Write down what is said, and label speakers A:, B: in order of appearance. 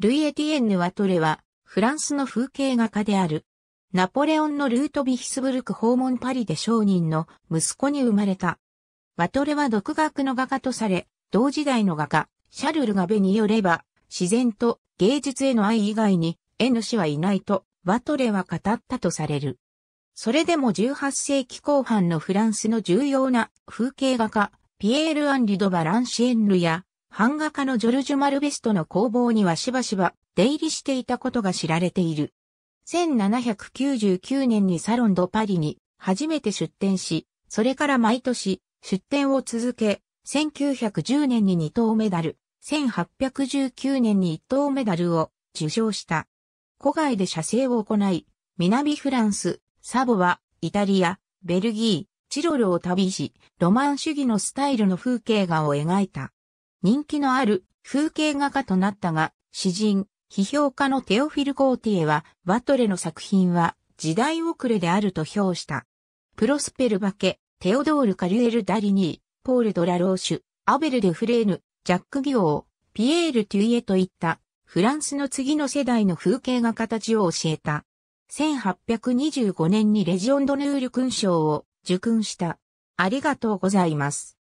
A: ルイ・エティエンヌ・ワトレは、フランスの風景画家である。ナポレオンのルートビヒスブルク訪問パリで商人の息子に生まれた。ワトレは独学の画家とされ、同時代の画家、シャルル・ガベによれば、自然と芸術への愛以外に、絵主はいないと、ワトレは語ったとされる。それでも18世紀後半のフランスの重要な風景画家、ピエール・アンリド・バランシエンルや、版画家のジョルジュ・マルベストの工房にはしばしば出入りしていたことが知られている。1799年にサロン・ド・パリに初めて出展し、それから毎年出展を続け、1910年に2等メダル、1819年に1等メダルを受賞した。古外で写生を行い、南フランス、サボは、イタリア、ベルギー、チロルを旅し、ロマン主義のスタイルの風景画を描いた。人気のある風景画家となったが、詩人、批評家のテオフィル・ゴーティエは、バトレの作品は時代遅れであると評した。プロスペルバケ、テオドール・カリュエル・ダリニー、ポール・ドラ・ローシュ、アベル・デ・フレーヌ、ジャック・ギオー、ピエール・テュイエといった、フランスの次の世代の風景画形を教えた。1825年にレジオンドヌール勲章を受勲した。ありがとうござい
B: ます。